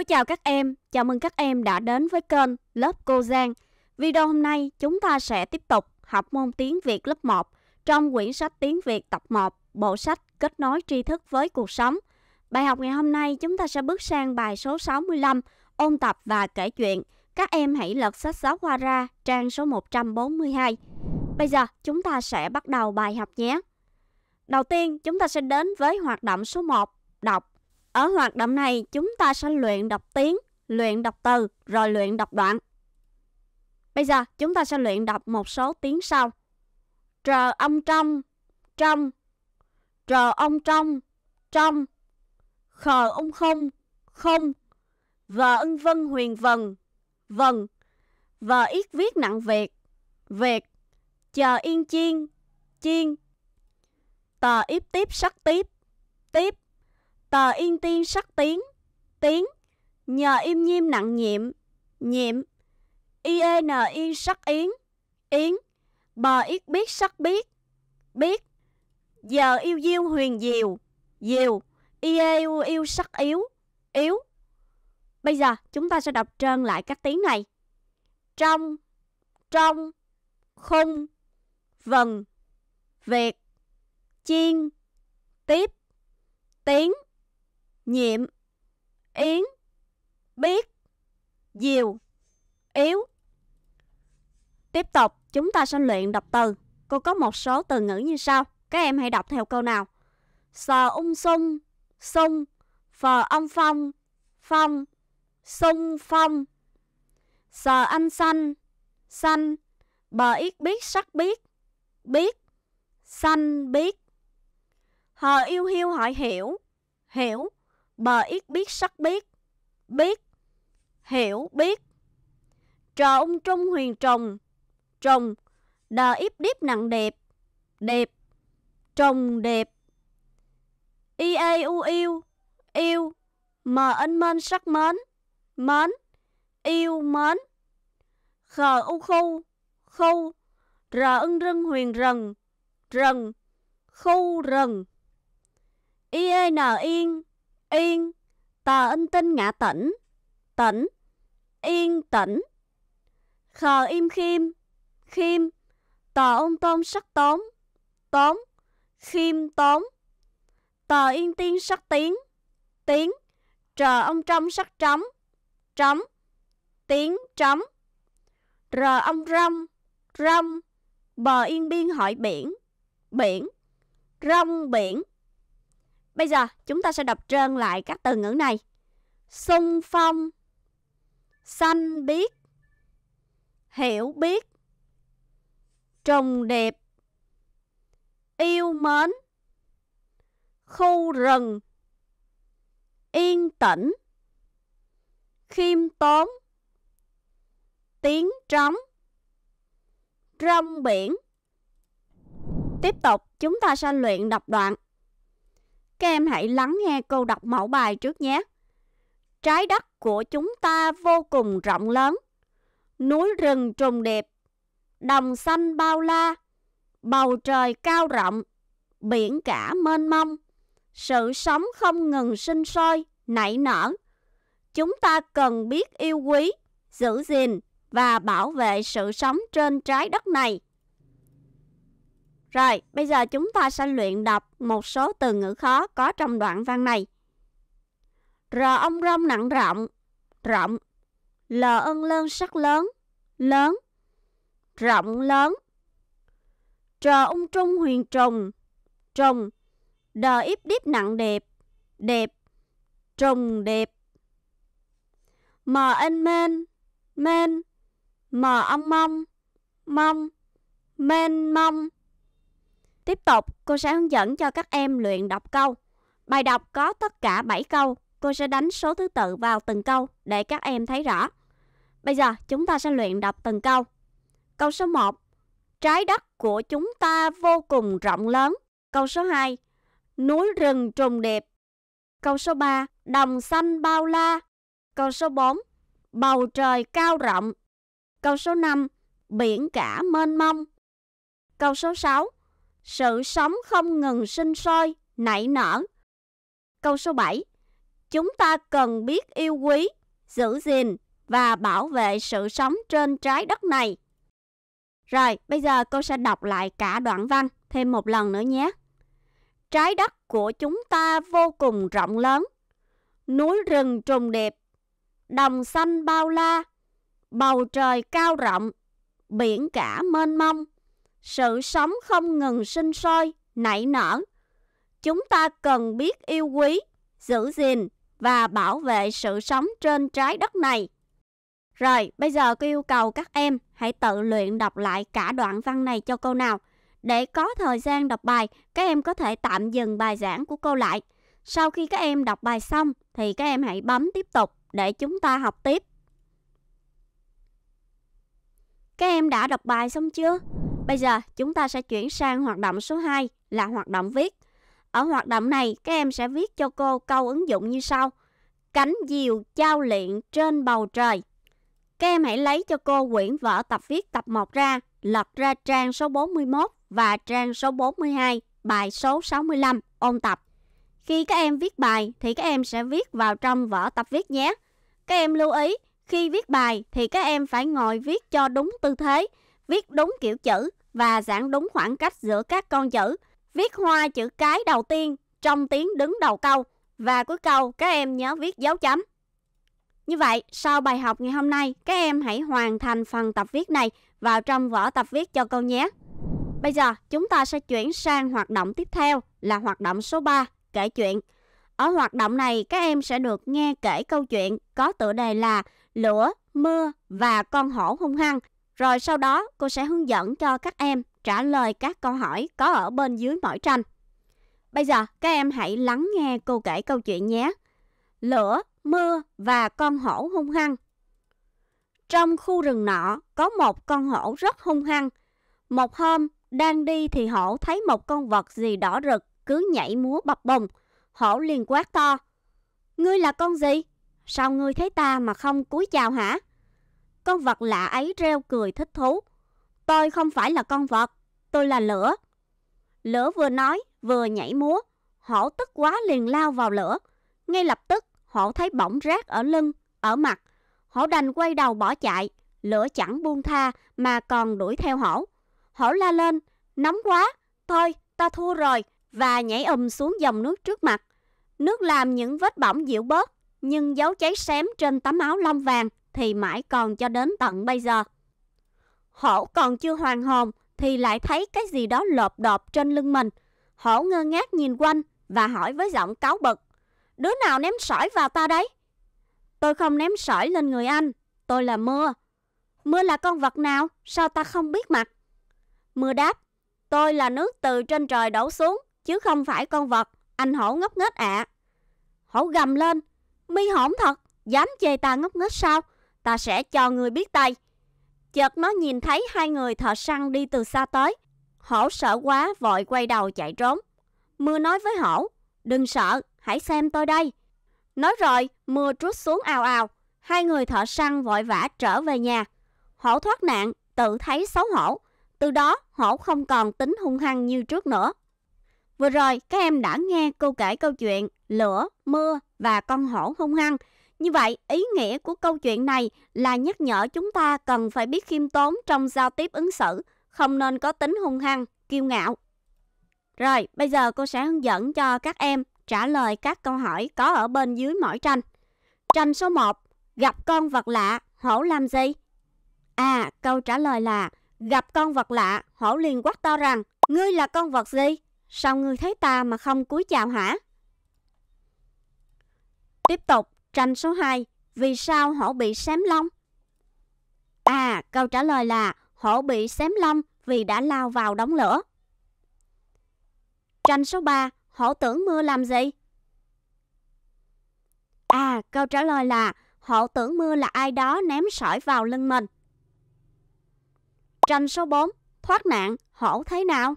Cô chào các em, chào mừng các em đã đến với kênh Lớp Cô Giang. Video hôm nay chúng ta sẽ tiếp tục học môn tiếng Việt lớp 1 trong quyển sách tiếng Việt tập 1, bộ sách Kết nối tri thức với cuộc sống. Bài học ngày hôm nay chúng ta sẽ bước sang bài số 65, ôn tập và kể chuyện. Các em hãy lật sách giáo khoa ra trang số 142. Bây giờ chúng ta sẽ bắt đầu bài học nhé. Đầu tiên chúng ta sẽ đến với hoạt động số 1, đọc ở hoạt động này chúng ta sẽ luyện đọc tiếng, luyện đọc từ rồi luyện đọc đoạn. Bây giờ chúng ta sẽ luyện đọc một số tiếng sau. Trờ ông trong, trong. Trờ ông trong, trong. Khờ ông không, không. Vờ ưng vân huyền vần, vần. Vờ ít viết nặng việc, việc. Chờ yên chiên, chiên. Tờ ít tiếp sắc tiếp, tiếp Tờ yên tiên sắc tiếng, tiếng, nhờ im nhiêm nặng nhiệm, nhiệm. E n yên sắc yến, yến, bờ yết biết sắc biết, biết. Giờ yêu diêu huyền diều, diều, e u yêu sắc yếu, yếu. Bây giờ chúng ta sẽ đọc trơn lại các tiếng này. Trong, trong, khung, vần, việc chiên, tiếp, tiếng nhiệm, yến, biết, diều, yếu. Tiếp tục, chúng ta sẽ luyện đọc từ. Cô có một số từ ngữ như sau. Các em hãy đọc theo câu nào. Sờ ung sung, sung, phờ ông phong, phong, sung phong. Sờ anh xanh, xanh, bờ ít biết sắc biết, biết, xanh biết. Hờ yêu hiu hỏi hiểu, hiểu bờ ít biết sắc biết, biết, hiểu biết. Trò ung trung huyền trồng, trồng, đờ ít điếp nặng đẹp, đẹp, trồng đẹp. Y a u yêu, yêu, mờ anh mên sắc mến, mến, yêu mến. Khờ u khu, khu, rờ ưng rưng huyền rần, rần, khu rần. Y a n yên, Yên, tờ in tinh ngã tỉnh, tỉnh, yên tĩnh. Khờ im khiêm, khiêm, tờ ôn tôn sắc tốn, tốn, khiêm tốn. Tờ yên tiên sắc tiếng, tiếng, trờ ông trong sắc trống, trống, tiếng trống. Rờ ông rong, rong, bờ yên biên hỏi biển, biển, rong biển. Bây giờ chúng ta sẽ đọc trơn lại các từ ngữ này. Xung phong, xanh biết, hiểu biết, trùng điệp, yêu mến, khu rừng, yên tĩnh, khiêm tốn, tiếng trống, rong biển. Tiếp tục, chúng ta sẽ luyện đọc đoạn các em hãy lắng nghe cô đọc mẫu bài trước nhé. Trái đất của chúng ta vô cùng rộng lớn. Núi rừng trùng điệp, đồng xanh bao la, bầu trời cao rộng, biển cả mênh mông. Sự sống không ngừng sinh sôi, nảy nở. Chúng ta cần biết yêu quý, giữ gìn và bảo vệ sự sống trên trái đất này. Rồi, bây giờ chúng ta sẽ luyện đọc một số từ ngữ khó có trong đoạn văn này. R ông rong nặng rộng, rộng. L ơn lơn sắc lớn, lớn. Rộng lớn. Trờ ung trung huyền trùng, trùng. Đờ íp điếp nặng đẹp, đẹp. Trùng đẹp. Mờ anh men, men. Mờ ông mong, mong. Men mong. Tiếp tục, cô sẽ hướng dẫn cho các em luyện đọc câu. Bài đọc có tất cả 7 câu. Cô sẽ đánh số thứ tự vào từng câu để các em thấy rõ. Bây giờ chúng ta sẽ luyện đọc từng câu. Câu số 1. Trái đất của chúng ta vô cùng rộng lớn. Câu số 2. Núi rừng trùng điệp. Câu số 3. Đồng xanh bao la. Câu số 4. Bầu trời cao rộng. Câu số 5. Biển cả mênh mông. Câu số 6 sự sống không ngừng sinh sôi, nảy nở. Câu số 7. Chúng ta cần biết yêu quý, giữ gìn và bảo vệ sự sống trên trái đất này. Rồi, bây giờ cô sẽ đọc lại cả đoạn văn thêm một lần nữa nhé. Trái đất của chúng ta vô cùng rộng lớn, núi rừng trùng điệp, đồng xanh bao la, bầu trời cao rộng, biển cả mênh mông, sự sống không ngừng sinh sôi, nảy nở. Chúng ta cần biết yêu quý, giữ gìn và bảo vệ sự sống trên trái đất này. Rồi, bây giờ cô yêu cầu các em hãy tự luyện đọc lại cả đoạn văn này cho cô nào. Để có thời gian đọc bài, các em có thể tạm dừng bài giảng của cô lại. Sau khi các em đọc bài xong thì các em hãy bấm tiếp tục để chúng ta học tiếp. Các em đã đọc bài xong chưa? Bây giờ chúng ta sẽ chuyển sang hoạt động số 2 là hoạt động viết. Ở hoạt động này các em sẽ viết cho cô câu ứng dụng như sau. Cánh diều trao luyện trên bầu trời. Các em hãy lấy cho cô quyển vở tập viết tập 1 ra, lật ra trang số 41 và trang số 42, bài số 65, ôn tập. Khi các em viết bài thì các em sẽ viết vào trong vở tập viết nhé. Các em lưu ý, khi viết bài thì các em phải ngồi viết cho đúng tư thế, viết đúng kiểu chữ và giãn đúng khoảng cách giữa các con chữ. Viết hoa chữ cái đầu tiên trong tiếng đứng đầu câu và cuối câu các em nhớ viết dấu chấm. Như vậy, sau bài học ngày hôm nay, các em hãy hoàn thành phần tập viết này vào trong vở tập viết cho cô nhé. Bây giờ, chúng ta sẽ chuyển sang hoạt động tiếp theo là hoạt động số 3, kể chuyện. Ở hoạt động này, các em sẽ được nghe kể câu chuyện có tựa đề là Lửa, Mưa và Con Hổ Hung Hăng rồi sau đó cô sẽ hướng dẫn cho các em trả lời các câu hỏi có ở bên dưới mỗi tranh. Bây giờ các em hãy lắng nghe cô kể câu chuyện nhé. Lửa, mưa và con hổ hung hăng. Trong khu rừng nọ có một con hổ rất hung hăng. Một hôm đang đi thì hổ thấy một con vật gì đỏ rực cứ nhảy múa bập bùng. Hổ liền quát to. Ngươi là con gì? Sao ngươi thấy ta mà không cúi chào hả? con vật lạ ấy reo cười thích thú. Tôi không phải là con vật, tôi là lửa. Lửa vừa nói, vừa nhảy múa. Hổ tức quá liền lao vào lửa. Ngay lập tức, hổ thấy bỏng rác ở lưng, ở mặt. Hổ đành quay đầu bỏ chạy. Lửa chẳng buông tha mà còn đuổi theo hổ. Hổ la lên, nóng quá, thôi ta thua rồi và nhảy ầm xuống dòng nước trước mặt. Nước làm những vết bỏng dịu bớt nhưng dấu cháy xém trên tấm áo lông vàng thì mãi còn cho đến tận bây giờ. Hổ còn chưa hoàn hồn thì lại thấy cái gì đó lộp đột trên lưng mình. Hổ ngơ ngác nhìn quanh và hỏi với giọng cáu bực. Đứa nào ném sỏi vào ta đấy? Tôi không ném sỏi lên người anh, tôi là mưa. Mưa là con vật nào? Sao ta không biết mặt? Mưa đáp, tôi là nước từ trên trời đổ xuống, chứ không phải con vật. Anh hổ ngốc nghếch ạ. À. Hổ gầm lên, mi hổn thật, dám chê ta ngốc nghếch sao? ta sẽ cho ngươi biết tay. Chợt nó nhìn thấy hai người thợ săn đi từ xa tới. Hổ sợ quá vội quay đầu chạy trốn. Mưa nói với hổ, đừng sợ, hãy xem tôi đây. Nói rồi, mưa trút xuống ào ào. Hai người thợ săn vội vã trở về nhà. Hổ thoát nạn, tự thấy xấu hổ. Từ đó, hổ không còn tính hung hăng như trước nữa. Vừa rồi, các em đã nghe cô kể câu chuyện Lửa, Mưa và con hổ hung hăng như vậy, ý nghĩa của câu chuyện này là nhắc nhở chúng ta cần phải biết khiêm tốn trong giao tiếp ứng xử, không nên có tính hung hăng, kiêu ngạo. Rồi, bây giờ cô sẽ hướng dẫn cho các em trả lời các câu hỏi có ở bên dưới mỗi tranh. Tranh số 1, gặp con vật lạ, hổ làm gì? À, câu trả lời là gặp con vật lạ, hổ liền quát to rằng, ngươi là con vật gì? Sao ngươi thấy ta mà không cúi chào hả? Tiếp tục, Tranh số 2, vì sao hổ bị xém lông? À, câu trả lời là hổ bị xém lông vì đã lao vào đống lửa. Tranh số 3, hổ tưởng mưa làm gì? À, câu trả lời là hổ tưởng mưa là ai đó ném sỏi vào lưng mình. Tranh số 4, thoát nạn, hổ thế nào?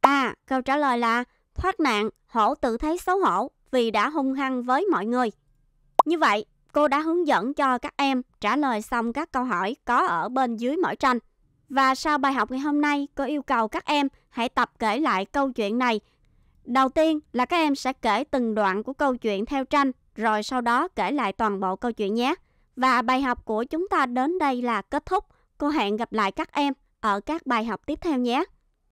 À, câu trả lời là thoát nạn, hổ tự thấy xấu hổ vì đã hung hăng với mọi người. Như vậy, cô đã hướng dẫn cho các em trả lời xong các câu hỏi có ở bên dưới mỗi tranh. Và sau bài học ngày hôm nay, cô yêu cầu các em hãy tập kể lại câu chuyện này. Đầu tiên là các em sẽ kể từng đoạn của câu chuyện theo tranh, rồi sau đó kể lại toàn bộ câu chuyện nhé. Và bài học của chúng ta đến đây là kết thúc. Cô hẹn gặp lại các em ở các bài học tiếp theo nhé.